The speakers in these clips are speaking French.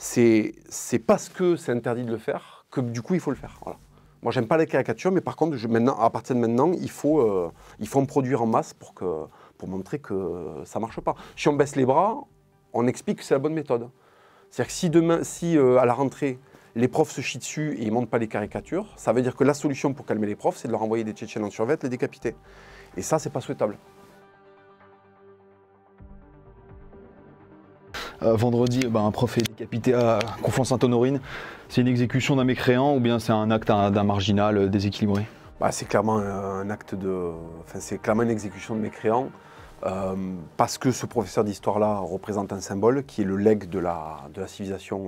c'est parce que c'est interdit de le faire que du coup il faut le faire. Moi j'aime pas les caricatures, mais par contre à partir de maintenant, il faut, euh, en produire en masse pour, montrer que ça marche pas. Si on baisse les bras, on explique que c'est la bonne méthode. C'est-à-dire que si demain, si euh, à la rentrée, les profs se chient dessus et ils montrent pas les caricatures, ça veut dire que la solution pour calmer les profs, c'est de leur envoyer des Tchétchènes en survêt, les décapiter. Et ça, c'est pas souhaitable. Euh, vendredi, eh ben, un prof est décapité à Conflans-Sainte-Honorine. C'est une exécution d'un mécréant ou bien c'est un acte d'un marginal euh, déséquilibré bah, C'est clairement un acte de. Enfin, c'est clairement une exécution de mécréant. Euh, parce que ce professeur d'histoire-là représente un symbole qui est le legs de la, de la civilisation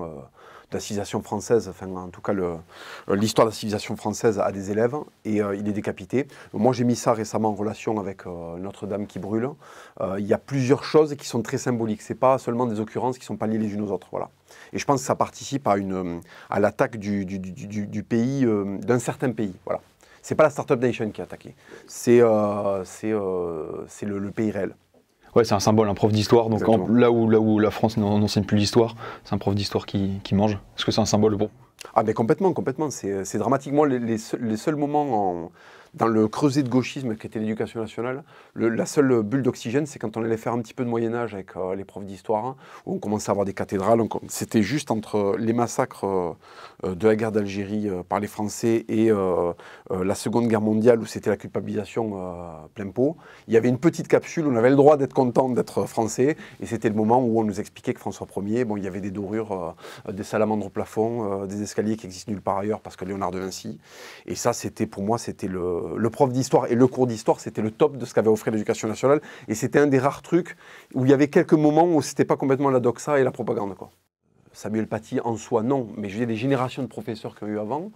la civilisation française, enfin en tout cas euh, l'histoire de la civilisation française à des élèves, et euh, il est décapité. Moi j'ai mis ça récemment en relation avec euh, Notre-Dame qui brûle. il y a plusieurs choses qui sont très symboliques, c'est pas seulement des occurrences qui sont pas liées les unes aux autres. Voilà. Et je pense que ça participe à, une, à l'attaque du, pays, d'un certain pays. Voilà. C'est pas la Startup Nation qui est attaquée, c'est le, le pays réel. Ouais, c'est un symbole, un prof d'histoire. Donc là, où, là où la France n'enseigne plus l'histoire, c'est un prof d'histoire qui, mange. Est-ce que c'est un symbole bon Ah, mais complètement, complètement. Euh, c'est dramatiquement les, les, seuls, les seuls moments en dans le creuset de gauchisme qui était l'éducation nationale, la seule bulle d'oxygène, c'est quand on allait faire un petit peu de Moyen-Âge avec euh, les profs d'histoire, hein, où on commençait à avoir des cathédrales. C'était juste entre euh, les massacres euh, de la guerre d'Algérie par les Français et la Seconde Guerre mondiale, où c'était la culpabilisation plein pot. Il y avait une petite capsule, on avait le droit d'être content d'être français, et c'était le moment où on nous expliquait que François Ier, bon, il y avait des dorures, des salamandres au plafond, des escaliers qui existent nulle part ailleurs parce que Léonard de Vinci. Et ça, c'était pour moi, c'était le euh, le prof d'histoire et le cours d'histoire, c'était le top de ce qu'avait offert l'éducation nationale. Et c'était un des rares trucs où il y avait quelques moments où c'était pas complètement la doxa et la propagande. Samuel Paty en soi, non, mais je dire, les générations de professeurs qui ont eu avant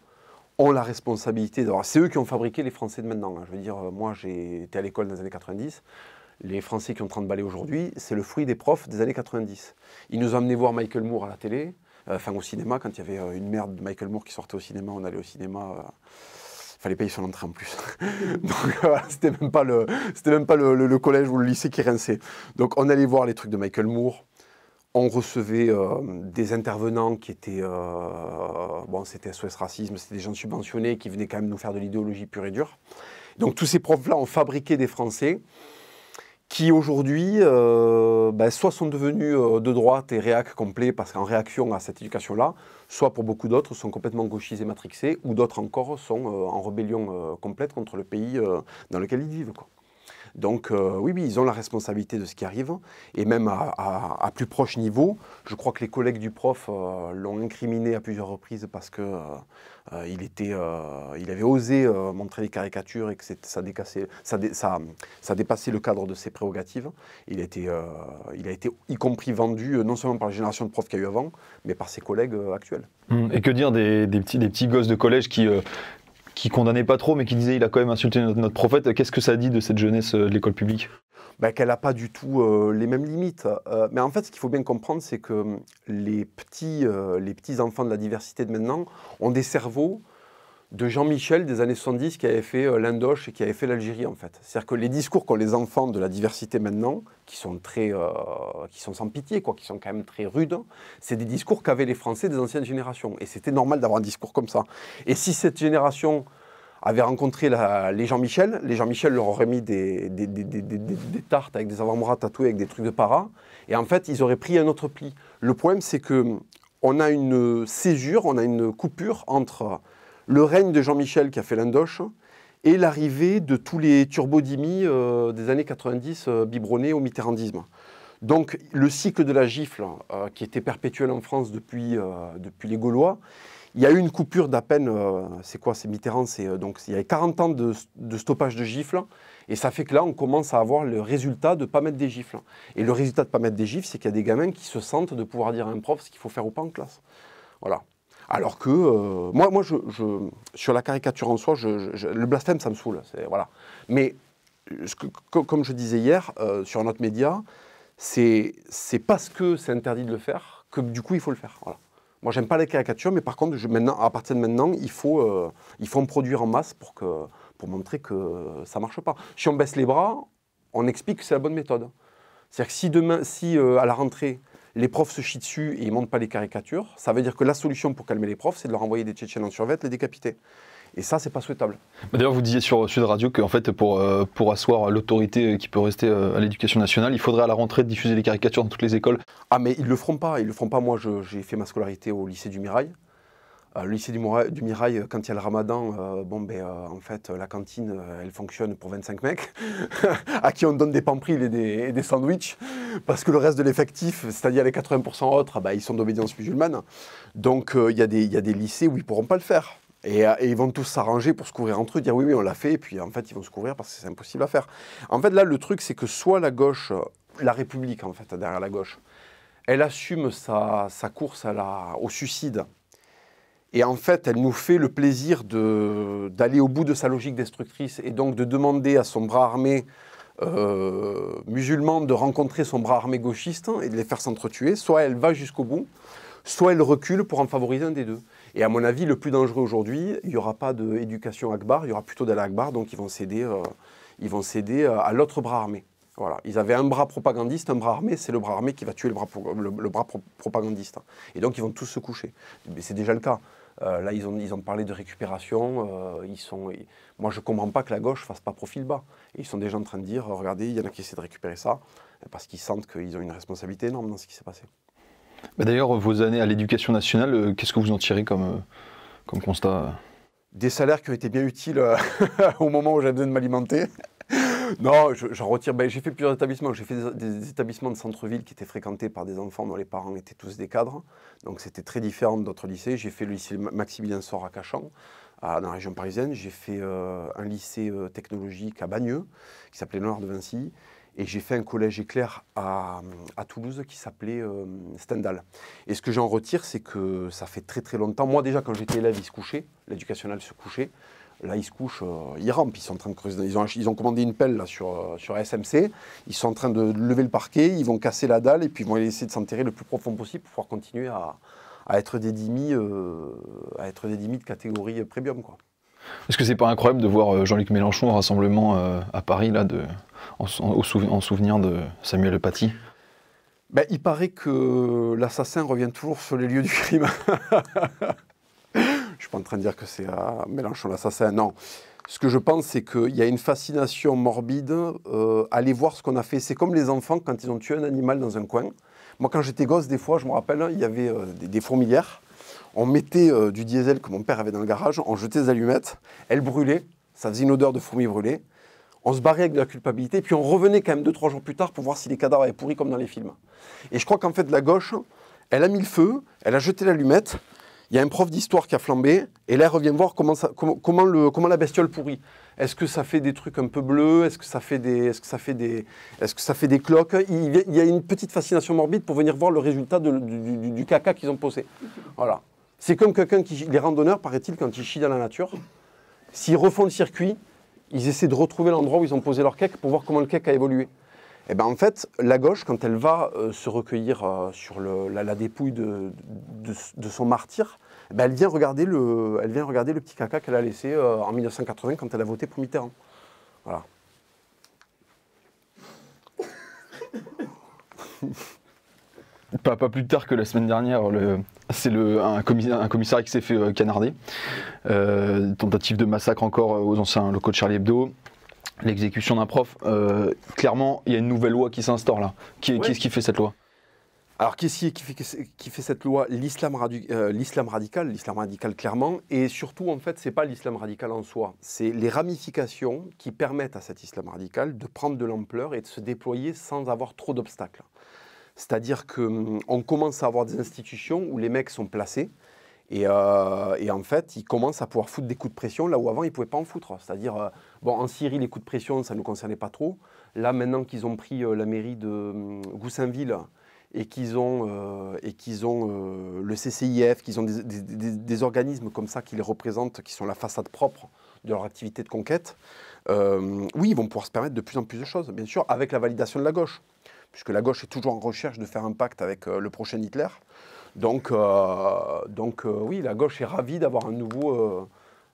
ont la responsabilité C'est eux qui ont fabriqué les Français de maintenant. Hein. Je veux dire, euh, moi, j'étais à l'école dans les années 90. Les Français qui ont de balais aujourd'hui, c'est le fruit des profs des années 90. Ils nous ont amenés voir Michael Moore à la télé, euh, enfin au cinéma, quand il y avait une merde de Michael Moore qui sortait au cinéma, on allait au cinéma les payer sont entrés en plus. Donc euh, c'était même pas, le, même pas le, collège ou le lycée qui rinçait. Donc on allait voir les trucs de Michael Moore. On recevait euh, des intervenants qui étaient. Euh, bon, c'était SOS Racisme, c'était des gens subventionnés qui venaient quand même nous faire de l'idéologie pure et dure. Donc tous ces profs-là ont fabriqué des Français qui aujourd'hui euh, ben, soit sont devenus euh, de droite et réac complet parce qu'en réaction à cette éducation-là, soit pour beaucoup d'autres sont complètement gauchisés, matrixés, ou d'autres encore sont euh, en rébellion complète contre le pays dans lequel ils vivent. Quoi. Donc euh, oui, oui, ils ont la responsabilité de ce qui arrive. Et même à, plus proche niveau, je crois que les collègues du prof euh, l'ont incriminé à plusieurs reprises parce que euh, il, était, il avait osé montrer des caricatures et que ça, dépassait le cadre de ses prérogatives. Il, a été y compris vendu non seulement par la génération de profs qu'il y a eu avant, mais par ses collègues actuels. Mmh. Et que dire petits, des petits gosses de collège qui qui condamnait pas trop, mais qui disait il a quand même insulté notre, prophète. Qu'est-ce que ça dit de cette jeunesse euh, de l'école publique ben, Qu'elle n'a pas du tout euh, les mêmes limites. Euh, mais en fait, ce qu'il faut bien comprendre, c'est que hum, les petits, les petits enfants de la diversité de maintenant ont des cerveaux de Jean Michel des années 70 qui avait fait euh, l'Indoche et qui avait fait l'Algérie en fait. C'est-à-dire que les discours qu'ont les enfants de la diversité maintenant, qui sont très, euh, qui sont sans pitié quoi, qui sont quand même très rudes, c'est des discours qu'avaient les Français des anciennes générations et c'était normal d'avoir un discours comme ça. Et si cette génération avait rencontré les Jean-Michel, les Jean-Michel leur auraient mis des, tartes avec des avant-bras tatoués avec des trucs de para et en fait ils auraient pris un autre pli. Le problème c'est que on a une césure, on a une coupure entre le règne de Jean-Michel qui a fait l'Indoche et l'arrivée de tous les turbodimis euh, des années 90 euh, au mitterrandisme. Donc le cycle de la gifle euh, qui était perpétuel en France depuis, euh, depuis les Gaulois, il y a eu une coupure d'à peine, c'est quoi, c'est Mitterrand, c'est, donc il y a 40 ans de, stoppage de gifles, et ça fait que là on commence à avoir le résultat de ne pas mettre des gifles. Et le résultat de ne pas mettre des gifles, c'est qu'il y a des gamins qui se sentent de pouvoir dire à un prof ce qu'il faut faire ou pas en classe. Voilà. Alors que euh, moi, moi je, sur la caricature en soi, le blasphème, ça me saoule. Voilà. Mais comme je disais hier euh, sur notre média, c'est parce que c'est interdit de le faire que du coup il faut le faire. Voilà. Moi, j'aime pas les caricatures, mais par contre, maintenant, à partir de maintenant, il faut, euh, il faut en produire en masse pour, pour montrer que ça marche pas. Si on baisse les bras, on explique que c'est la bonne méthode. C'est-à-dire que si demain, si à la rentrée, les profs se chient dessus et ils montent pas les caricatures, ça veut dire que la solution pour calmer les profs, c'est de leur envoyer des Tchétchènes en survêt, les décapiter. Et ça, c'est pas souhaitable. Bah, d'ailleurs, vous disiez sur euh, Sud Radio qu'en fait, pour, euh, pour asseoir euh, l'autorité qui peut rester à l'éducation nationale, il faudrait à la rentrée diffuser les caricatures dans toutes les écoles. Ah, mais ils le feront pas. Ils le feront pas. Moi, j'ai fait ma scolarité au lycée du Mirail. Euh, le lycée du, Mirail, euh, quand il y a le ramadan, euh, bon, ben, en fait, la cantine, elle fonctionne pour 25 mecs, à qui on donne des pamprils et des, et sandwichs, parce que le reste de l'effectif, c'est-à-dire les 80% autres, ah bah, ils sont d'obédience musulmane. Donc, il y, a des, lycées où ils ne pourront pas le faire. Et, ils vont tous s'arranger pour se couvrir entre eux, dire oui, oui, on l'a fait, et puis en fait, ils vont se couvrir parce que c'est impossible à faire. En fait, là, le truc, c'est que soit la gauche, la République, en fait, derrière la gauche, elle assume sa, course au suicide et en fait, elle nous fait le plaisir d'aller au bout de sa logique destructrice et donc de demander à son bras armé euh, musulman de rencontrer son bras armé gauchiste et de les faire s'entretuer. Soit elle va jusqu'au bout, soit elle recule pour en favoriser un des deux. Et à mon avis, le plus dangereux aujourd'hui, il n'y aura pas d'éducation Akbar, il y aura plutôt d'aller Akbar, donc ils vont céder, euh, ils vont céder euh, à l'autre bras armé. Voilà, ils avaient un bras propagandiste, un bras armé, c'est le bras armé qui va tuer le bras, propagandiste. Et donc ils vont tous se coucher. Mais c'est déjà le cas. Euh, là, ils ont, parlé de récupération. Euh, ils sont, moi, je ne comprends pas que la gauche fasse pas profil bas. ils sont déjà en train de dire, regardez, il y en a qui essaient de récupérer ça, parce qu'ils sentent qu'ils ont une responsabilité énorme dans ce qui s'est passé. Bah, d'ailleurs, vos années à l'éducation nationale, euh, qu'est-ce que vous en tirez comme, comme constat Des salaires qui ont été bien utiles au moment où j'avais besoin de m'alimenter non, j'en retire. Ben, j'ai fait plusieurs établissements. J'ai fait des, établissements de centre-ville qui étaient fréquentés par des enfants dont les parents étaient tous des cadres. Donc c'était très différent d'autres lycées. J'ai fait le lycée Maximilien Sor à Cachan, dans la région parisienne. J'ai fait euh, un lycée euh, technologique à Bagneux, qui s'appelait Noir de Vinci. Et j'ai fait un collège éclair à, Toulouse qui s'appelait euh, Stendhal. Et ce que j'en retire, c'est que ça fait très très longtemps. Moi déjà, quand j'étais élève, il se couchait, l'éducationnel se couchait. Là, ils se couchent, euh, ils rampent, ils sont en train de creuser. Ils ont, commandé une pelle sur, euh, sur SMC, ils sont en train de lever le parquet, ils vont casser la dalle et puis ils vont essayer de s'enterrer le plus profond possible pour pouvoir continuer à, être des demi, euh, à être de catégorie premium. Quoi. Est-ce que c'est pas incroyable de voir Jean-Luc Mélenchon au rassemblement à Paris là, de, en, souvenir de Samuel Paty ben, Il paraît que l'assassin revient toujours sur les lieux du crime. suis pas en train de dire que c'est Mélenchon l'assassin, non. Ce que je pense, c'est qu'il y a une fascination morbide. Euh, aller voir ce qu'on a fait, c'est comme les enfants quand ils ont tué un animal dans un coin. Moi, quand j'étais gosse, des fois, je me rappelle, il y avait euh, des, fourmilières. On mettait euh, du diesel que mon père avait dans le garage, on jetait des allumettes, elles brûlaient, ça faisait une odeur de fourmis brûlées. On se barrait avec de la culpabilité, puis on revenait quand même deux, trois jours plus tard pour voir si les cadavres avaient pourri comme dans les films. Et je crois qu'en fait, la gauche, elle a mis le feu, elle a jeté l'allumette, il y a un prof d'histoire qui a flambé, et là, il revient voir comment, comment, le, comment la bestiole pourrit. Est-ce que ça fait des trucs un peu bleus Est-ce que ça fait des, est-ce que ça fait des, est-ce que ça fait des cloques il, y a une petite fascination morbide pour venir voir le résultat du, caca qu'ils ont posé. Voilà. C'est comme quelqu'un qui, les randonneurs, paraît-il, quand ils chient dans la nature, s'ils refont le circuit, ils essaient de retrouver l'endroit où ils ont posé leur cake pour voir comment le cake a évolué. Eh ben, en fait, la gauche, quand elle va euh, se recueillir euh, sur la, dépouille de, son martyr, eh ben, elle, vient regarder le, elle vient regarder le petit caca qu'elle a laissé euh, en 1980 quand elle a voté pour Mitterrand. Voilà. Pas, plus tard que la semaine dernière, c'est un, commissaire, un commissariat qui s'est fait canarder. tentative de massacre encore aux anciens locaux de Charlie Hebdo l'exécution d'un prof. Euh, clairement, il y a une nouvelle loi qui s'instaure là. Qui, Qu'est-ce qui fait cette loi alors, qu'est-ce qui, fait, cette loi l'islam, euh, l'islam radical, l'islam radical clairement, et surtout, en fait, ce n'est pas l'islam radical en soi, c'est les ramifications qui permettent à cet islam radical de prendre de l'ampleur et de se déployer sans avoir trop d'obstacles. C'est-à-dire qu'on hum, commence à avoir des institutions où les mecs sont placés, et, euh, et, en fait, ils commencent à pouvoir foutre des coups de pression là où avant, ils ne pouvaient pas en foutre. C'est-à-dire, Bon, en Syrie, les coups de pression, ça ne nous concernait pas trop. Là, maintenant qu'ils ont pris euh, la mairie de Goussainville hum, et qu'ils ont, euh, et qu'ils ont euh, le CCIF, qu'ils ont des, organismes comme ça qui les représentent, qui sont la façade propre de leur activité de conquête, oui, ils vont pouvoir se permettre de plus en plus de choses, bien sûr, avec la validation de la gauche, puisque la gauche est toujours en recherche de faire un pacte avec le prochain Hitler. Donc, donc oui, la gauche est ravie d'avoir un nouveau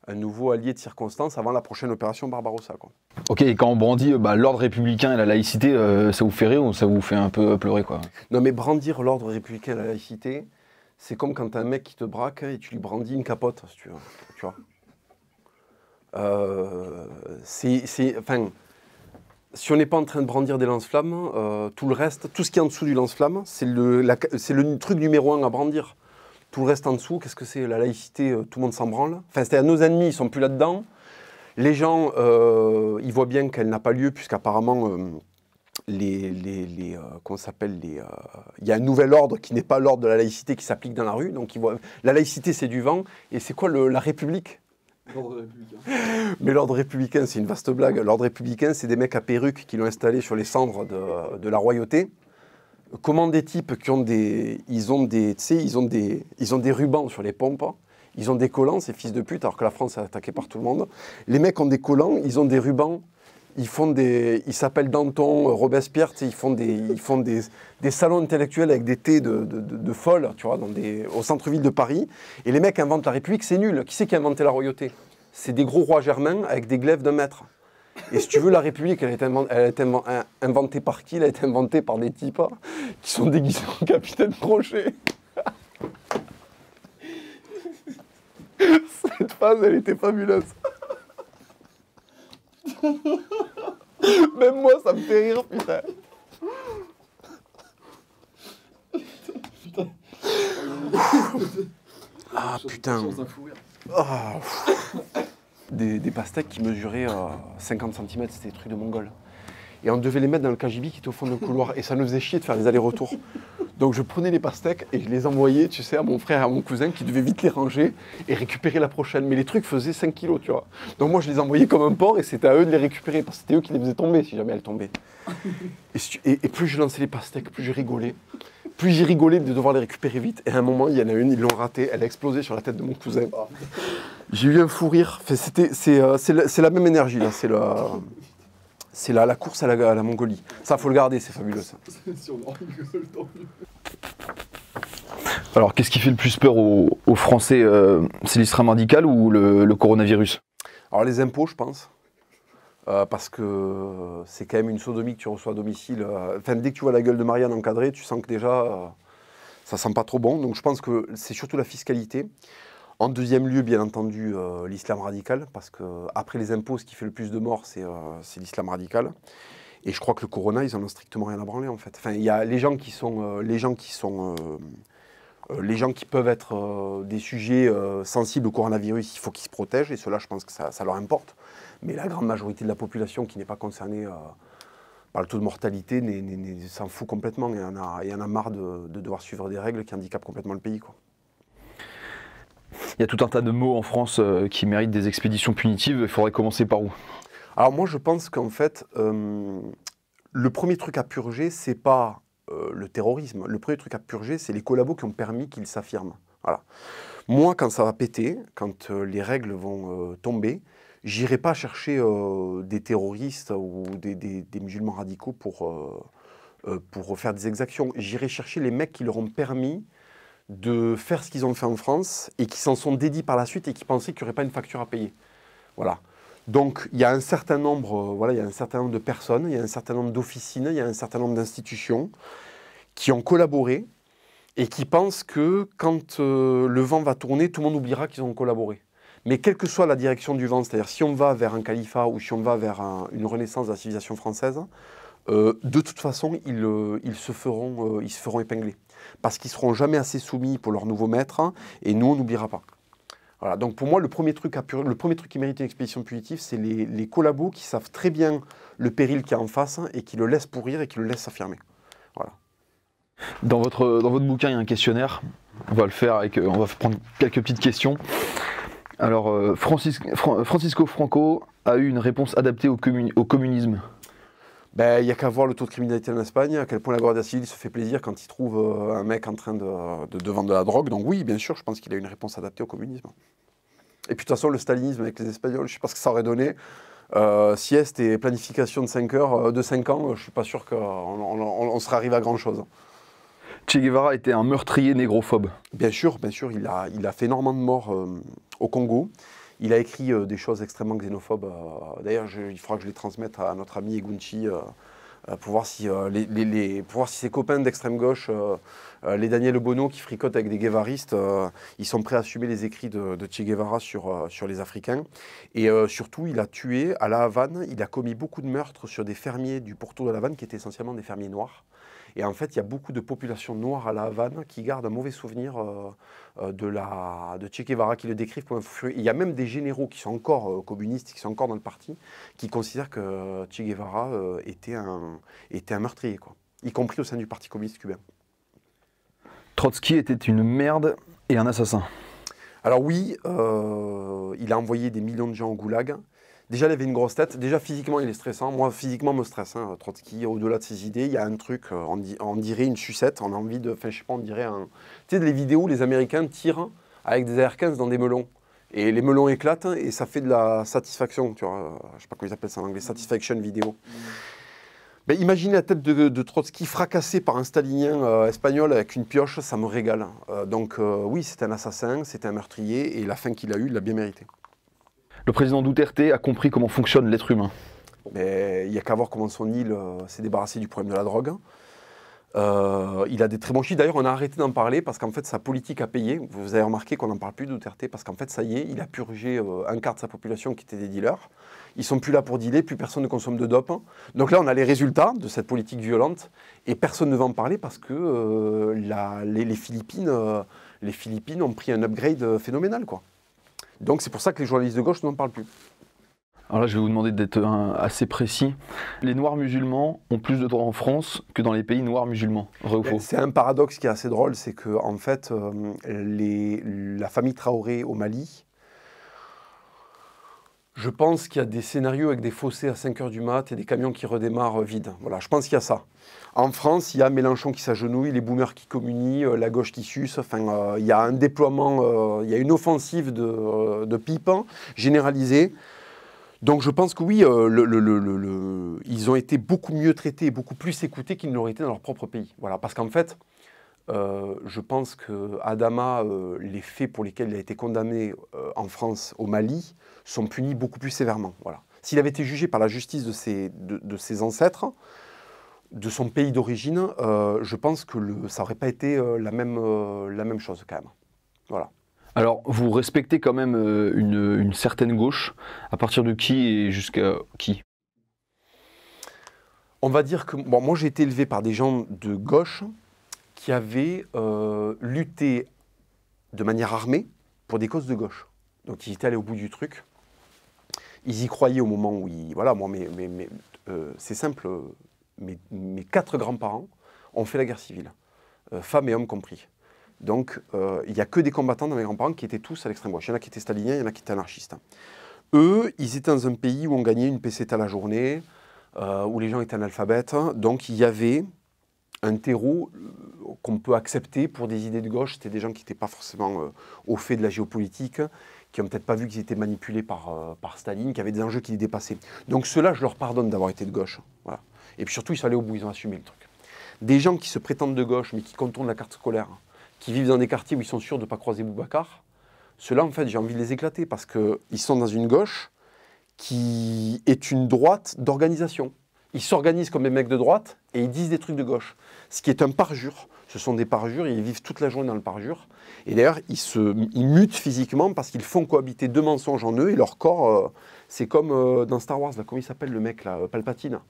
un nouveau allié de circonstance avant la prochaine opération Barbarossa. Quoi. Ok, et quand on brandit euh, bah, l'ordre républicain et la laïcité, euh, ça vous fait rire ou ça vous fait un peu euh, pleurer quoi Non, mais brandir l'ordre républicain et la laïcité, c'est comme quand t'as un mec qui te braque et tu lui brandis une capote, si tu vois c'est, enfin, si on n'est pas en train de brandir des lance-flammes, tout le reste, tout ce qui est en dessous du lance-flamme, c'est le truc numéro un à brandir. Tout le reste en dessous, qu'est-ce que c'est La laïcité, euh, tout le monde s'en branle. Enfin, cest à nos ennemis, ils sont plus là-dedans. Les gens, euh, ils voient bien qu'elle n'a pas lieu, puisqu'apparemment, apparemment euh, les, qu'on s'appelle les, il y a un nouvel ordre qui n'est pas l'ordre de la laïcité qui s'applique dans la rue. Donc, ils voient, la laïcité, c'est du vent. Et c'est quoi la République mais l'ordre républicain, c'est une vaste blague. L'ordre républicain, c'est des mecs à perruques qui l'ont installé sur les cendres de la royauté comment des types qui ont des, ils ont des, ils ont des, ils ont des rubans sur les pompes. Ils ont des collants, ces fils de pute, alors que la France est attaquée par tout le monde. Les mecs ont des collants, ils ont des rubans ils font des, ils s'appellent Danton, Robespierre, ils font des, ils font des, salons intellectuels avec des thés de, de, de, folle, tu vois, dans des, au centre-ville de Paris. Et les mecs inventent la République, c'est nul. Qui c'est qui a inventé la royauté C'est des gros rois germains avec des glaives de maître. Et si tu veux, la République, elle a été, inventée, par qui Elle a été inventée par des types qui sont déguisés en capitaine Crochet. Cette phase, elle était fabuleuse. Même moi, ça me fait rire, putain. putain. ah putain. Ah, putain des, pastèques qui mesuraient 50 euh, cm, c'était des trucs de mongol. Et on devait les mettre dans le cagibi qui était au fond du couloir. Et ça nous faisait chier de faire les allers-retours. Donc je prenais les pastèques et je les envoyais, tu sais, à mon frère, à mon cousin qui devait vite les ranger et récupérer la prochaine. Mais les trucs faisaient 5 kilos, tu vois. Donc moi je les envoyais comme un porc et c'était à eux de les récupérer parce que c'était eux qui les faisaient tomber si jamais elles tombaient. et plus je lançais les pastèques, plus je rigolais. Puis j'ai rigolé de devoir les récupérer vite. Et à un moment, il y en a une, ils l'ont ratée, elle a explosé sur la tête de mon cousin. J'ai eu un fou rire. Euh, c'est la, même énergie, là. C'est la, c'est la, course à la, à la, Mongolie. Ça, faut le garder, c'est fabuleux, ça. Alors, qu'est-ce qui fait le plus peur aux, Français euh, C'est l'islam radical ou le coronavirus Alors, les impôts, je pense. Euh, parce que c'est quand même une sodomie que tu reçois à domicile. Euh, enfin, dès que tu vois la gueule de Marianne encadrée, tu sens que déjà, ça euh, ça sent pas trop bon. Donc je pense que c'est surtout la fiscalité. En deuxième lieu, bien entendu, l'islam radical, parce que après les impôts, ce qui fait le plus de morts, c'est l'islam radical. Et je crois que le corona, ils en ont strictement rien à branler, en fait. Enfin, il y a les gens qui sont, les gens qui sont euh, les gens qui peuvent être euh, des sujets euh, sensibles au coronavirus, il faut qu'ils se protègent, et cela, je pense que ça, leur importe. Mais la grande majorité de la population qui n'est pas concernée par le taux de mortalité s'en fout complètement et en a, en a marre de, devoir suivre des règles qui handicapent complètement le pays. Quoi. Il y a tout un tas de mots en France qui méritent des expéditions punitives. Il faudrait commencer par où Alors moi, je pense qu'en fait, le premier truc à purger, c'est pas euh, le terrorisme. Le premier truc à purger, c'est les collabos qui ont permis qu'ils s'affirment. Voilà. Moi, quand ça va péter, quand euh, les règles vont euh, tomber, j'irai pas chercher des terroristes ou des, musulmans radicaux pour, pour faire des exactions. J'irai chercher les mecs qui leur ont permis de faire ce qu'ils ont fait en France et qui s'en sont dédits par la suite et qui pensaient qu'il n'y aurait pas une facture à payer. Voilà. Donc il y a un certain nombre, euh, voilà, il y a un certain nombre de personnes, il y a un certain nombre d'officines, il y a un certain nombre d'institutions qui ont collaboré et qui pensent que quand euh, le vent va tourner, tout le monde oubliera qu'ils ont collaboré. Mais quelle que soit la direction du vent, c'est-à-dire si on va vers un califat ou si on va vers une renaissance de la civilisation française, euh, de toute façon, ils, se feront, ils se feront épingler. Parce qu'ils ne seront jamais assez soumis pour leur nouveau maître, et nous, on n'oubliera pas donc pour moi, le premier truc, le premier truc qui mérite une expédition punitive, c'est les, collabos qui savent très bien le péril qu'il y a en face et qui le laissent pourrir et qui le laissent affirmer Voilà. Dans votre, bouquin, il y a un questionnaire. On va le faire et euh, on va prendre quelques petites questions. Alors, euh, Francisco Franco a eu une réponse adaptée au communisme. Ben, il n'y a qu'à voir le taux de criminalité en Espagne, à quel point la Guardia Civil se fait plaisir quand il trouve euh, un mec en train de, de, vendre de la drogue. Donc oui, bien sûr, je pense qu'il a une réponse adaptée au communisme. Et puis de toute façon, le stalinisme avec les Espagnols, je ne sais pas ce que ça aurait donné. Euh, sieste et planification de 5 heures, euh, de ans, je ne suis pas sûr qu'on on, on, serait arrivé à grand-chose. Che Guevara était un meurtrier négrophobe. Bien sûr, bien sûr, il a, il a fait énormément de morts au Congo. Il a écrit euh, des choses extrêmement xénophobes. Euh, d'ailleurs, il faudra que je les transmette à notre ami Egunchi euh, pour voir si, les, si ses copains d'extrême gauche, les Daniel Bono qui fricotent avec des guévaristes, ils sont prêts à assumer les écrits de, de Che Guevara sur, sur les Africains. Et surtout, il a tué à La Havane, il a commis beaucoup de meurtres sur des fermiers du pourtour de La Havane qui étaient essentiellement des fermiers noirs. Et en fait, il y a beaucoup de populations noires à La Havane qui gardent un mauvais souvenir euh, euh, de, la, de Che Guevara, qui le décrivent comme un furieux. Il y a même des généraux qui sont encore euh, communistes, qui sont encore dans le parti, qui considèrent que Che Guevara était, un, était un meurtrier, quoi. y compris au sein du Parti communiste cubain. Trotsky était une merde et un assassin. Alors oui, il a envoyé des millions de gens au goulag. Déjà, il avait une grosse tête. Déjà, physiquement, il est stressant. Moi, physiquement, me stresse. Hein, Trotsky, au-delà de ses idées, il y a un truc, euh, on, dirait une sucette. On a envie de. Enfin, je sais pas, on dirait un. Tu sais, les vidéos les Américains tirent avec des AR-15 dans des melons. Et les melons éclatent et ça fait de la satisfaction, tu ne Je sais pas comment ils appellent ça en anglais, satisfaction vidéo. Mais ben, imaginez la tête de, Trotsky fracassée par un stalinien euh, espagnol avec une pioche, ça me régale. Euh, donc oui, c'est un assassin, c'est un meurtrier et la fin qu'il a eue, il l'a bien méritée le président Duterte a compris comment fonctionne l'être humain Il n'y a qu'à voir comment son île euh, s'est débarrassée du problème de la drogue. Hein. Euh, il a des très D'ailleurs, on a arrêté d'en parler parce qu'en fait, sa politique a payé. Vous avez remarqué qu'on n'en parle plus de Duterte parce qu'en fait, ça y est, il a purgé euh, un quart de sa population qui était des dealers. Ils sont plus là pour dealer, plus personne ne consomme de dope. Hein. Donc là, on a les résultats de cette politique violente et personne ne va en parler parce que les, les, Philippines, les Philippines ont pris un upgrade phénoménal, quoi. Donc c'est pour ça que les journalistes de gauche n'en parlent plus. Alors là, je vais vous demander d'être euh, assez précis. Les Noirs musulmans ont plus de droits en France que dans les pays noirs musulmans. C'est un paradoxe qui est assez drôle, c'est que en fait, euh, la famille Traoré au Mali, je pense qu'il y a des scénarios avec des fossés à 5 h du mat et des camions qui redémarrent euh, vides. Voilà, je pense qu'il y a ça. En France, il y a Mélenchon qui s'agenouille, les boomers qui communient, euh, la gauche qui suce. Enfin, euh, il y a un déploiement, euh, il y a une offensive de, de pipe hein, généralisée. Donc je pense que oui, le, ils ont été beaucoup mieux traités et beaucoup plus écoutés qu'ils ne l'auraient été dans leur propre pays. Voilà, parce qu'en fait, je pense que Adama, les faits pour lesquels il a été condamné en France, au Mali, sont punis beaucoup plus sévèrement. Voilà. S'il avait été jugé par la justice de ses, de, de ses ancêtres, de son pays d'origine, euh, je pense que ça n'aurait pas été euh, la, même, euh, la même chose quand même. Voilà. Alors, vous respectez quand même une, certaine gauche, à partir de qui et jusqu'à qui On va dire que moi j'ai été élevé par des gens de gauche qui avaient lutté de manière armée pour des causes de gauche. Donc ils étaient allés au bout du truc. Ils y croyaient au moment où ils... Voilà, moi, mais, mais, c'est simple, mes, quatre grands-parents ont fait la guerre civile, euh, femmes et hommes compris. Donc, euh, il n'y a que des combattants dans mes grands-parents qui étaient tous à l'extrême gauche. Il y en a qui étaient staliniens, il y en a qui étaient anarchistes. Eux, ils étaient dans un pays où on gagnait une PCT à la journée, euh, où les gens étaient analphabètes. Donc, il y avait un terreau qu'on peut accepter pour des idées de gauche. C'était des gens qui n'étaient pas forcément au fait de la géopolitique, qui n'ont peut-être pas vu qu'ils étaient manipulés par, par Staline, qui avaient des enjeux qui les dépassaient. Donc ceux-là, je leur pardonne d'avoir été de gauche. Voilà. Et puis surtout, ils sont allés au bout, ils ont assumé le truc. Des gens qui se prétendent de gauche, mais qui contournent la carte scolaire, qui vivent dans des quartiers où ils sont sûrs de ne pas croiser Boubacar, ceux-là, en fait, j'ai envie de les éclater parce qu'ils sont dans une gauche qui est une droite d'organisation. Ils s'organisent comme des mecs de droite et ils disent des trucs de gauche. Ce qui est un parjure. Ce sont des parjures, ils vivent toute la journée dans le parjure. Et d'ailleurs, ils, se, ils mutent physiquement parce qu'ils font cohabiter deux mensonges en eux et leur corps, euh, c'est comme euh, dans Star Wars, comment il s'appelle le mec là, euh, Palpatine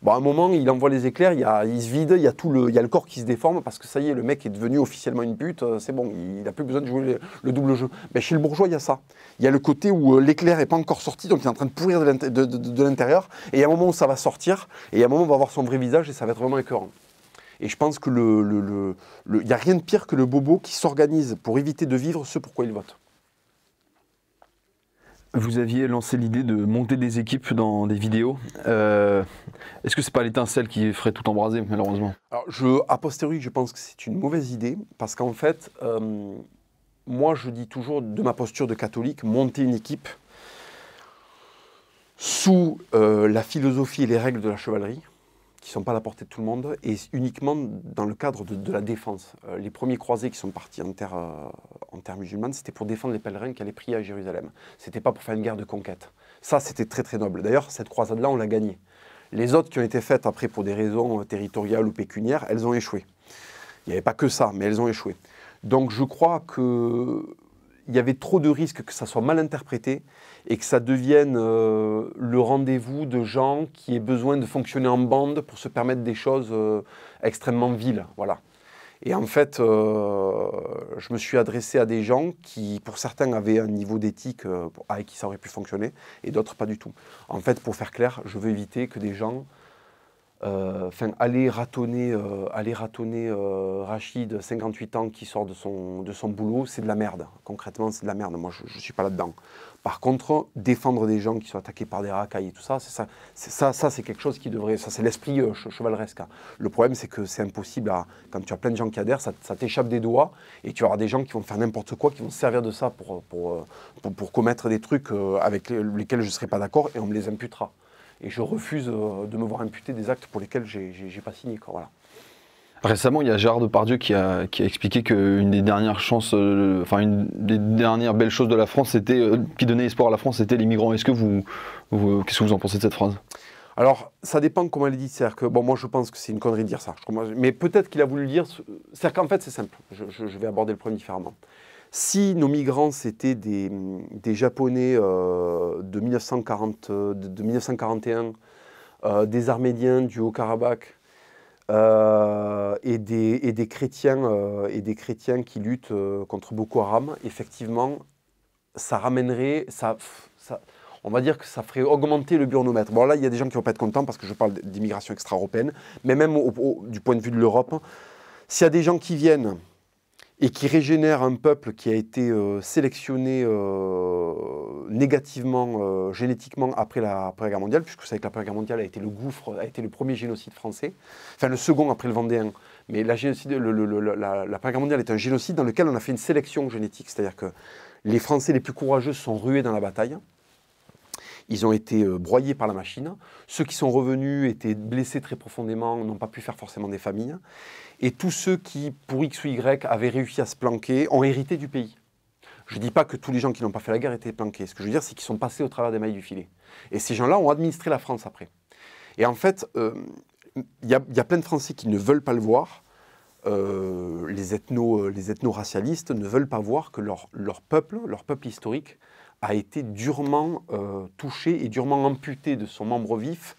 Bon, à un moment, il envoie les éclairs, il, se vide, il y, a tout le, il y a le corps qui se déforme parce que ça y est, le mec est devenu officiellement une pute, euh, c'est bon, il n'a plus besoin de jouer le, double jeu. Mais chez le bourgeois, il y a ça. Il y a le côté où euh, l'éclair n'est pas encore sorti, donc il est en train de pourrir de l'intérieur, et il y a un moment où ça va sortir, et il y a un moment où on va voir son vrai visage, et ça va être vraiment écœurant. Et je pense que le, il n'y a rien de pire que le bobo qui s'organise pour éviter de vivre ce pourquoi il vote. Vous aviez lancé l'idée de monter des équipes dans des vidéos. Euh, est-ce que c'est pas l'étincelle qui ferait tout embraser, malheureusement Alors, je, a posteriori, je pense que c'est une mauvaise idée, parce qu'en fait, euh, moi, je dis toujours, de ma posture de catholique, monter une équipe sous euh, la philosophie et les règles de la chevalerie, qui ne sont pas à la portée de tout le monde, et uniquement dans le cadre de, la défense. Euh, les premiers croisés qui sont partis en terre, euh, en terre musulmane, c'était pour défendre les pèlerins qui allaient prier à Jérusalem. Ce n'était pas pour faire une guerre de conquête. Ça, c'était très très noble. D'ailleurs, cette croisade-là, on l'a gagnée. Les autres qui ont été faites après pour des raisons euh, territoriales ou pécuniaires, elles ont échoué. Il n'y avait pas que ça, mais elles ont échoué. Donc je crois qu'il y avait trop de risques que ça soit mal interprété et que ça devienne euh, le rendez-vous de gens qui aient besoin de fonctionner en bande pour se permettre des choses euh, extrêmement viles. Voilà. Et en fait, euh, je me suis adressé à des gens qui, pour certains, avaient un niveau d'éthique avec qui ça aurait pu fonctionner, et d'autres pas du tout. En fait, pour faire clair, je veux éviter que des gens enfin, aller ratonner, aller ratonner Rachid, 58 ans, qui sort de son, de son boulot, c'est de la merde. Concrètement, c'est de la merde. Moi, je ne suis pas là-dedans. Par contre, défendre des gens qui sont attaqués par des racailles et tout ça, c'est ça, ça, c'est quelque chose qui devrait, ça c'est l'esprit euh, chevaleresque. Hein. Le problème, c'est que c'est impossible quand tu as plein de gens qui adhèrent, ça, t'échappe des doigts et tu auras des gens qui vont faire n'importe quoi, qui vont se servir de ça pour, pour, euh, commettre des trucs euh, avec lesquels je ne serai pas d'accord et on me les imputera. Et je refuse de me voir imputer des actes pour lesquels j'ai pas signé. Récemment, il y a Gérard Depardieu qui a, expliqué qu'une des dernières chances, euh, enfin une des dernières belles choses de la France, c'était euh, qui donnait espoir à la France, c'était les migrants. Est-ce que vous, qu'est-ce que vous en pensez de cette phrase Alors, ça dépend comment elle est dit. cest que bon, moi, je pense que c'est une connerie de dire ça. mais peut-être qu'il a voulu dire. cest dire qu'en fait, c'est simple. Je, vais aborder le problème différemment. Si nos migrants c'était des, Japonais euh, de 1940, de, de 1941, des Arméniens du Haut-Karabakh euh, et, des, et, des, chrétiens, euh, et des chrétiens qui luttent euh, contre Boko Haram, effectivement, ça ramènerait, ça, ça, on va dire que ça ferait augmenter le burnomètre. Bon, là, il y a des gens qui ne vont pas être contents parce que je parle d'immigration extra-européenne, mais même du point de vue de l'Europe, s'il y a des gens qui viennent et qui régénère un peuple qui a été euh, sélectionné euh, négativement euh, génétiquement après la, Première Guerre mondiale, puisque vous savez que la Première Guerre mondiale a été le gouffre, a été le premier génocide français, enfin le second après le Vendéen. Mais la, génocide, la, la Première Guerre mondiale est un génocide dans lequel on a fait une sélection génétique, c'est-à-dire que les Français les plus courageux sont rués dans la bataille. Ils ont été broyés par la machine. Ceux qui sont revenus étaient blessés très profondément, n'ont pas pu faire forcément des familles. Et tous ceux qui, pour X ou Y, avaient réussi à se planquer, ont hérité du pays. Je ne dis pas que tous les gens qui n'ont pas fait la guerre étaient planqués. Ce que je veux dire, c'est qu'ils sont passés au travers des mailles du filet. Et ces gens-là ont administré la France après. Et en fait, euh, il y, a plein de Français qui ne veulent pas le voir. Euh, les, ethno, euh, les racialistes ne veulent pas voir que leur, leur peuple, leur peuple historique, a été durement touché et durement amputé de son membre vif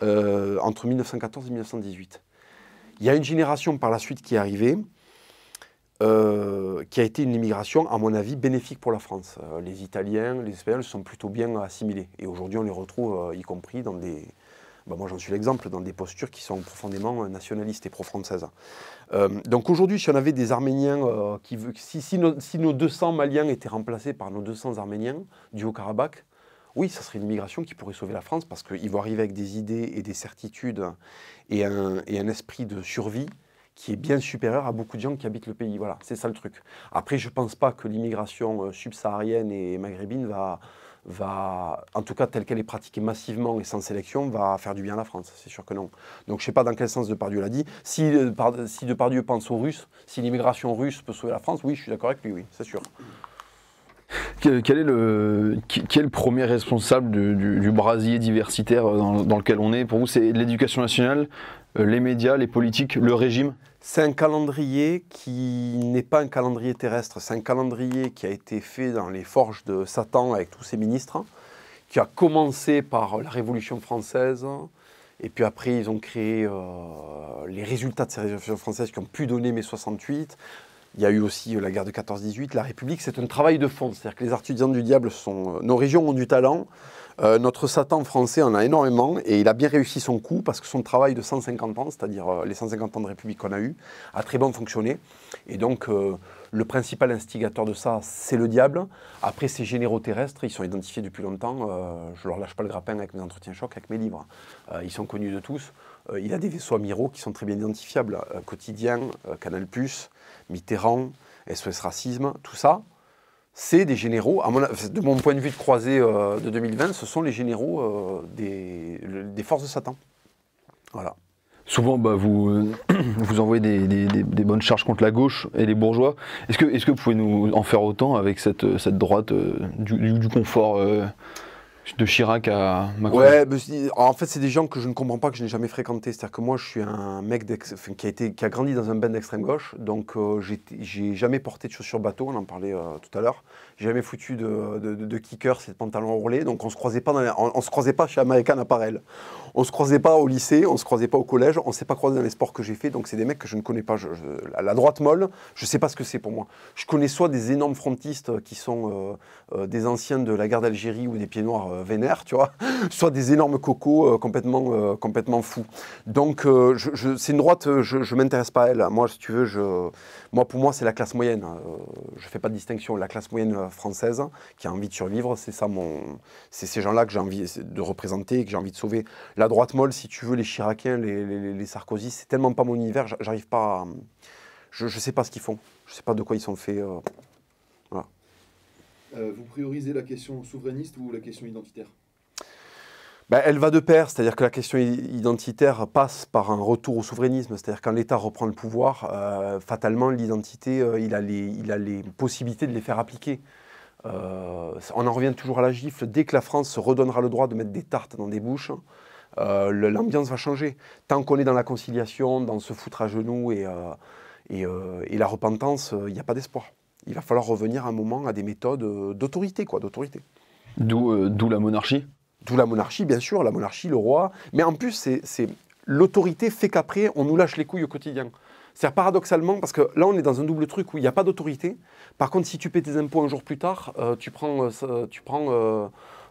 entre 1914 et 1918. Il y a une génération par la suite qui est arrivée, euh, qui a été une immigration, à mon avis, bénéfique pour la France. Euh, les Italiens, les Espagnols sont plutôt bien assimilés. Et aujourd'hui, on les retrouve, euh, y compris dans des. Bah, moi, j'en suis l'exemple, dans des postures qui sont profondément nationalistes et pro-françaises. donc aujourd'hui, si on avait des Arméniens qui. si nos 200 Maliens étaient remplacés par nos 200 Arméniens du Haut-Karabakh, oui, ça serait une immigration qui pourrait sauver la France parce qu'ils vont arriver avec des idées et des certitudes et un, esprit de survie qui est bien supérieur à beaucoup de gens qui habitent le pays. Voilà, c'est ça le truc. Après, je ne pense pas que l'immigration euh, subsaharienne et maghrébine va, en tout cas telle qu'elle est pratiquée massivement et sans sélection, va faire du bien à la France. C'est sûr que non. Donc je ne sais pas dans quel sens Depardieu l'a dit. Si, euh, si Depardieu pense aux Russes, si l'immigration russe peut sauver la France, oui, je suis d'accord avec lui, oui, c'est sûr quel est le, qui est le premier responsable du, brasier diversitaire euh, dans, lequel on est Pour vous, c'est l'éducation nationale, euh, les médias, les politiques, le régime C'est un calendrier qui n'est pas un calendrier terrestre, c'est un calendrier qui a été fait dans les forges de Satan avec tous ses ministres, qui a commencé par la Révolution française, et puis après ils ont créé euh, les résultats de ces révolutions françaises qui ont pu donner mai 68, il y a eu aussi euh, la guerre de 14-18. La République, c'est un travail de fond. C'est-à-dire que les artisans du diable sont. Euh, nos régions ont du talent. Euh, notre Satan français en a énormément et il a bien réussi son coup parce que son travail de 150 ans, c'est-à-dire les 150 ans de République qu'on a eu, a très bien fonctionné. Et donc. Le principal instigateur de ça, c'est le diable. Après, ces généraux terrestres, ils sont identifiés depuis longtemps. Euh, je leur lâche pas le grappin avec mes entretiens chocs, avec mes livres. Euh, ils sont connus de tous. Euh, il y a des vaisseaux amiraux qui sont très bien identifiables. Quotidien, Canal Plus, Mitterrand, SOS Racisme, tout ça. C'est des généraux, de mon point de vue de croisée de 2020, ce sont les généraux des, des forces de Satan. Voilà souvent bah, vous, euh, vous envoyez des, bonnes charges contre la gauche et les bourgeois. Est-ce que, est que vous pouvez nous en faire autant avec cette, euh, cette droite euh, du, confort de Chirac à Macron Ouais, en fait, c'est des gens que je ne comprends pas, que je n'ai jamais fréquenté. C'est-à-dire que moi, je suis un mec qui, a grandi dans un bain d'extrême gauche, donc je j'ai jamais porté de chaussures bateau, on en parlait tout à l'heure. J'ai jamais foutu de, de, de, de kicker, c'est pantalon donc on ne se, croisait pas on, on se croisait pas chez American Apparel on se croisait pas au lycée, on se croisait pas au collège, on s'est pas croisé dans les sports que j'ai fait. Donc c'est des mecs que je ne connais pas. la droite molle, je sais pas ce que c'est pour moi. Je connais soit des énormes frontistes euh, qui sont euh, euh, des anciens de la guerre d'Algérie ou des pieds noirs vénères, tu vois, soit des énormes cocos complètement, complètement fous. Donc c'est une droite, je, ne m'intéresse pas à elle. Moi, si tu veux, moi pour moi c'est la classe moyenne. Hein. je fais pas de distinction. La classe moyenne française qui a envie de survivre, c'est ça mon, ces gens-là que j'ai envie de représenter, que j'ai envie de sauver la droite molle, si tu veux, les Chiraquins, les, les, Sarkozy, c'est tellement pas mon univers, j'arrive pas à, Je ne sais pas ce qu'ils font, je sais pas de quoi ils sont faits. Euh, voilà. Euh, vous priorisez la question souverainiste ou la question identitaire ben, elle va de pair, c'est-à-dire que la question identitaire passe par un retour au souverainisme, c'est-à-dire quand l'État reprend le pouvoir, euh, fatalement, l'identité, il, a les, il a les possibilités de les faire appliquer. on en revient toujours à la gifle, dès que la France se redonnera le droit de mettre des tartes dans des bouches, euh, l'ambiance va changer. Tant qu'on est dans la conciliation, dans se foutre à genoux et, euh, euh, la repentance, il n'y a pas d'espoir. Il va falloir revenir un moment à des méthodes d'autorité, quoi, d'autorité. D'où la monarchie D'où la monarchie, bien sûr, la monarchie, le roi. Mais en plus, c'est l'autorité fait qu'après, on nous lâche les couilles au quotidien. cest paradoxalement, parce que là, on est dans un double truc où il n'y a pas d'autorité. Par contre, si tu paies tes impôts un jour plus tard, tu prends, tu prends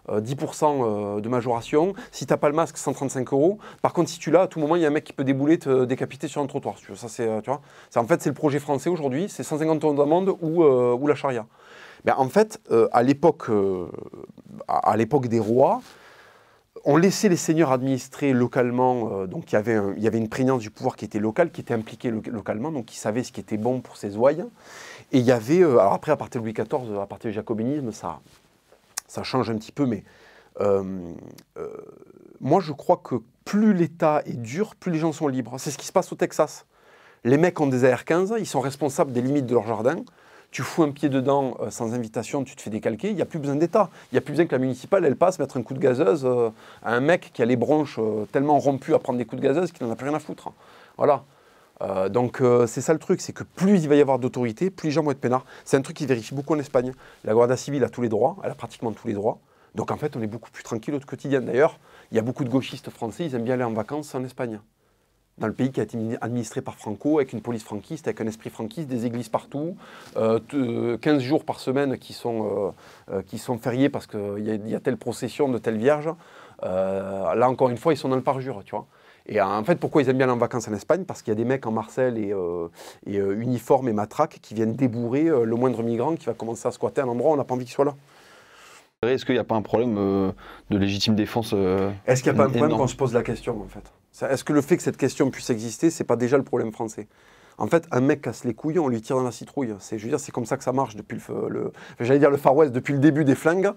10% euh, euh, de majoration. Si tu n'as pas le masque, 135 euros. Par contre, si tu l'as, à tout moment, il y a un mec qui peut débouler, te décapiter sur un trottoir. Ça, c'est, euh, tu vois. en fait, c'est le projet français aujourd'hui. C'est 150 euros d'amende ou, la charia. Ben, en fait, à, l'époque, à, l'époque des rois, on laissait les seigneurs administrer localement, donc il y, avait une prégnance du pouvoir qui était local, qui était impliquée localement, donc qui savait ce qui était bon pour ses ouailles. Et il y avait, alors après, à partir de Louis XIV, à partir du jacobinisme, ça, ça change un petit peu, mais euh, euh, moi je crois que plus l'État est dur, plus les gens sont libres. C'est ce qui se passe au Texas. Les mecs ont des AR-15, ils sont responsables des limites de leur jardin. Tu fous un pied dedans euh, sans invitation, tu te fais décalquer, il n'y a plus besoin d'État. Il n'y a plus besoin que la municipale, elle passe mettre un coup de gazeuse à un mec qui a les bronches tellement rompues à prendre des coups de gazeuse qu'il n'en a plus rien à foutre. Voilà. Euh, donc euh, c'est ça le truc, c'est que plus il va y avoir d'autorité, plus les gens vont être peinards. C'est un truc qui vérifie beaucoup en Espagne. La Guardia civile a tous les droits, elle a pratiquement tous les droits. Donc en fait, on est beaucoup plus tranquille au quotidien. D'ailleurs, il y a beaucoup de gauchistes français, ils aiment bien aller en vacances en Espagne. Dans le pays qui a été administré par Franco, avec une police franquiste, avec un esprit franquiste, des églises partout, 15 euh, jours par semaine qui sont, qui fériés parce qu'il y, y, a telle procession de telle vierge. là encore une fois, ils sont dans le parjure, tu vois. Et euh, en fait, pourquoi ils aiment bien aller en vacances en Espagne Parce qu'il y a des mecs en Marseille et, uniforme euh, et euh, matraque et qui viennent débourrer le moindre migrant qui va commencer à squatter un endroit on n'a pas envie qu'il soit là. Est-ce qu'il n'y a pas un problème de légitime défense Est-ce qu'il n'y a pas un problème on se pose la question en fait Est-ce que le fait que cette question puisse exister, c'est pas déjà le problème français en fait, un mec casse les couilles, on lui tire dans la citrouille. C'est, je veux dire, c'est comme ça que ça marche depuis le, le j'allais dire le Far West, depuis le début des flingues.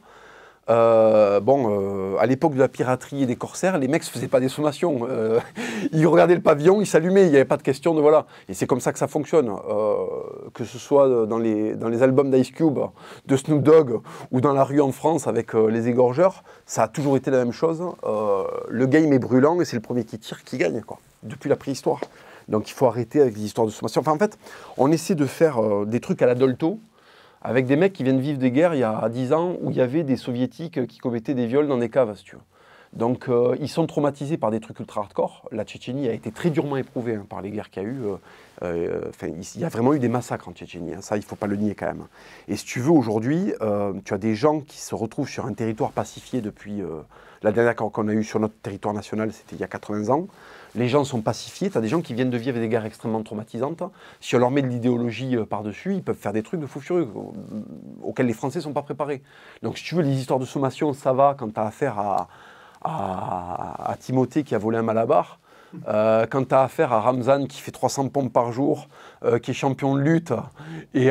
Euh, bon, euh, à l'époque de la piraterie et des corsaires, les mecs ne faisaient pas des sommations. Euh, ils regardaient le pavillon, ils s'allumaient, il n'y avait pas de question de voilà. Et c'est comme ça que ça fonctionne. que ce soit dans les, albums d'Ice Cube, de Snoop Dogg, ou dans la rue en France avec les égorgeurs, ça a toujours été la même chose. le game est brûlant et c'est le premier qui tire qui gagne, quoi, depuis la préhistoire. Donc il faut arrêter avec les histoires de sommation. Enfin, en fait, on essaie de faire des trucs à l'adolto avec des mecs qui viennent vivre des guerres il y a 10 ans où il y avait des soviétiques qui commettaient des viols dans des caves, tu veux. Donc euh, ils sont traumatisés par des trucs ultra hardcore. La Tchétchénie a été très durement éprouvée hein, par les guerres qu'il y a eu. Euh, euh, il y a vraiment eu des massacres en Tchétchénie, hein. ça il ne faut pas le nier quand même. Et si tu veux, aujourd'hui, tu as des gens qui se retrouvent sur un territoire pacifié depuis la dernière qu'on a eu sur notre territoire national, c'était il y a 80 ans les gens sont pacifiés, tu as des gens qui viennent de vivre des guerres extrêmement traumatisantes. Si on leur met de l'idéologie euh, par-dessus, ils peuvent faire des trucs de fou furieux euh, auxquels les Français ne sont pas préparés. Donc si tu veux, les histoires de sommation, ça va quand tu as affaire à, à, Timothée qui a volé un malabar. Euh, quand tu as affaire à Ramzan qui fait 300 pompes par jour, qui est champion de lutte et,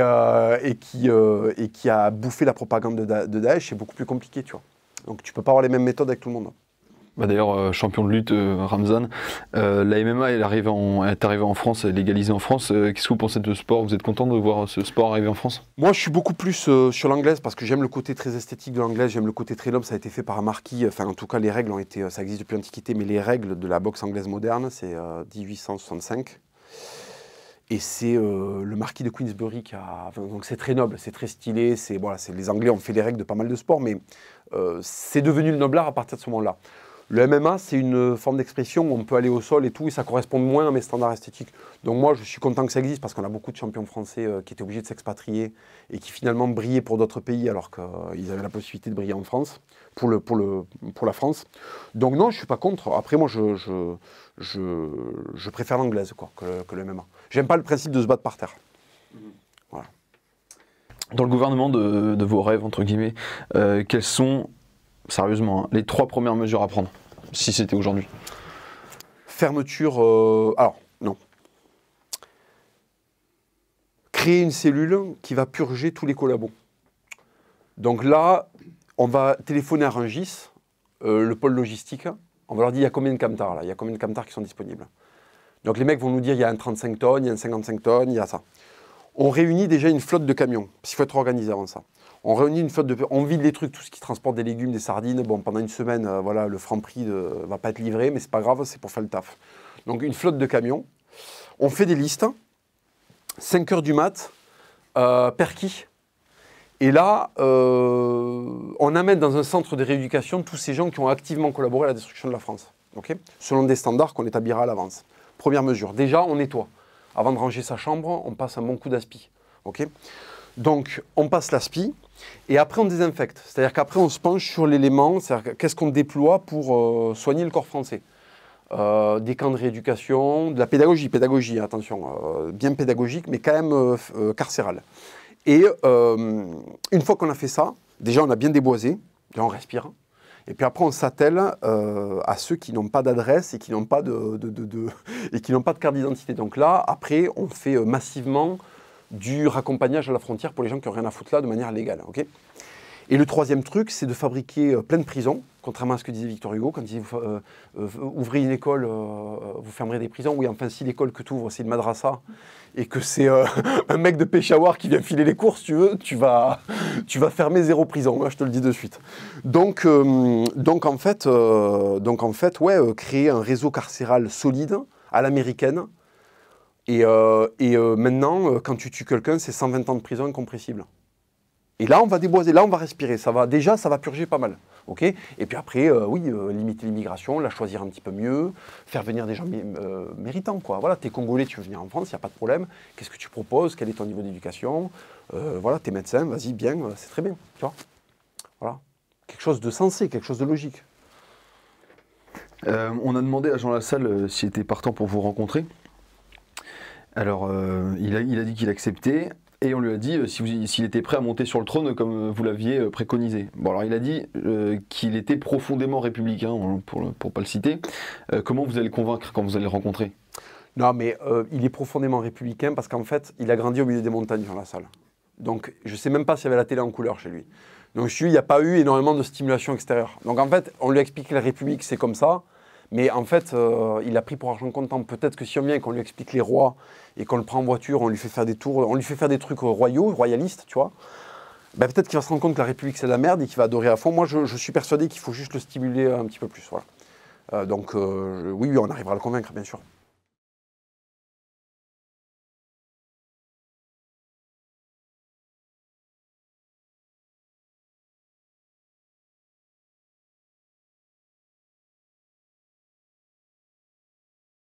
qui, a bouffé la propagande de, Daesh, c'est beaucoup plus compliqué, tu vois. Donc tu peux pas avoir les mêmes méthodes avec tout le monde. Bah, d'ailleurs euh, champion de lutte euh, Ramzan. Euh, la MMA est arrivée en France, elle est légalisée en France. Qu'est-ce que vous pensez de ce sport Vous êtes content de voir ce sport arriver en France Moi je suis beaucoup plus sur l'anglaise parce que j'aime le côté très esthétique de l'anglaise, j'aime le côté très noble. Ça a été fait par un marquis, enfin en tout cas les règles ont été, ça existe depuis l'Antiquité, mais les règles de la boxe anglaise moderne c'est 1865. Et c'est le marquis de Queensbury qui a. donc c'est très noble, c'est très stylé. voilà, les Anglais ont fait les règles de pas mal de sports, mais c'est devenu le noblard à partir de ce moment-là. Le MMA, c'est une forme d'expression où on peut aller au sol et tout, et ça correspond moins à mes standards esthétiques. Donc moi, je suis content que ça existe parce qu'on a beaucoup de champions français euh, qui étaient obligés de s'expatrier et qui finalement brillaient pour d'autres pays alors qu'ils avaient la possibilité de briller en France, pour, la France. Donc non, je ne suis pas contre. Après, moi, je, préfère l'anglaise quoi, que, le, que MMA. J'aime pas le principe de se battre par terre. Mhm. Dans le gouvernement de, vos rêves, entre guillemets, euh, quels sont sérieusement, hein, les trois premières mesures à prendre, si c'était aujourd'hui. Fermeture, euh, alors, non. Créer une cellule qui va purger tous les collabos. Donc là, on va téléphoner à Rungis, euh, le pôle logistique. On va leur dire, il y a combien de camtars là Il y a combien de camtars qui sont disponibles Donc les mecs vont nous dire, il y a un 35 tonnes, il y a un 55 tonnes, il y a ça. On réunit déjà une flotte de camions, parce qu'il faut être organisé avant ça on réunit une flotte de. On vide les trucs, tout ce qui transporte des légumes, des sardines. Bon, pendant une semaine, euh, voilà, le franc prix de, va pas être livré, mais c'est pas grave, c'est pour faire le taf. Donc une flotte de camions. On fait des listes. 5 heures du mat, euh, perquis. Et là, euh, on amène dans un centre de rééducation tous ces gens qui ont activement collaboré à la destruction de la France, selon des standards qu'on établira à l'avance. Première mesure, déjà, on nettoie. Avant de ranger sa chambre, on passe un bon coup d'aspi. Donc, on passe l'aspi et après on désinfecte. C'est-à-dire qu'après on se penche sur l'élément, c'est-à-dire qu'est-ce qu'on déploie pour euh, soigner le corps français. Euh, des camps de rééducation, de la pédagogie, pédagogie, hein, attention, euh, bien pédagogique, mais quand même carcérale. Et une fois qu'on a fait ça, déjà on a bien déboisé, on respire, et puis après, on s'attelle à ceux qui n'ont pas d'adresse et qui n'ont pas de, et qui n'ont pas de carte d'identité. Donc là, après, on fait massivement du raccompagnage à la frontière pour les gens qui n'ont rien à foutre là de manière légale. ok et le troisième truc, c'est de fabriquer euh, plein de prisons, contrairement à ce que disait Victor Hugo, quand il disait « ouvrez une école, euh, vous fermerez des prisons. Oui, enfin, si l'école que tu ouvres, c'est une madrassa, et que c'est euh, un mec de Peshawar qui vient filer les courses, tu veux, tu vas, tu vas fermer zéro prison, Moi, hein, je te le dis de suite. Donc, donc, en, fait, donc en fait, ouais, créer un réseau carcéral solide à l'américaine, et, euh, euh, maintenant, euh, quand tu tues quelqu'un, c'est 120 ans de prison incompressible. Et là, on va déboiser, là, on va respirer. Ça va, déjà, ça va purger pas mal. et puis après, oui, limiter l'immigration, la choisir un petit peu mieux, faire venir des gens méritants. Quoi. Voilà, t'es Congolais, tu veux venir en France, il n'y a pas de problème. Qu'est-ce que tu proposes Quel est ton niveau d'éducation Voilà, t'es médecin, vas-y, bien, c'est très bien. voilà. Quelque chose de sensé, quelque chose de logique. on a demandé à Jean Lassalle s'il était partant pour vous rencontrer. Alors, euh, il, a, dit qu'il acceptait, et on lui a dit euh, s'il était prêt à monter sur le trône comme euh, vous l'aviez préconisé. Bon, alors il a dit qu'il était profondément républicain, hein, pour ne pas le citer. comment vous allez le convaincre quand vous allez le rencontrer Non, mais il est profondément républicain parce qu'en fait, il a grandi au milieu des montagnes dans la salle. Donc, je ne sais même pas s'il y avait la télé en couleur chez lui. Donc, il n'y a pas eu énormément de stimulation extérieure. Donc, en fait, on lui explique que la République, c'est comme ça. Mais en fait, euh, il a pris pour argent comptant. Peut-être que si on vient et qu'on lui explique les rois et qu'on le prend en voiture, on lui fait faire des tours, on lui fait faire des trucs royaux, royalistes, tu vois. Ben, peut-être qu'il va se rendre compte que la République c'est de la merde et qu'il va adorer à fond. Moi, je, suis persuadé qu'il faut juste le stimuler un petit peu plus. Voilà. Euh, donc, euh, oui, on arrivera à le convaincre, bien sûr.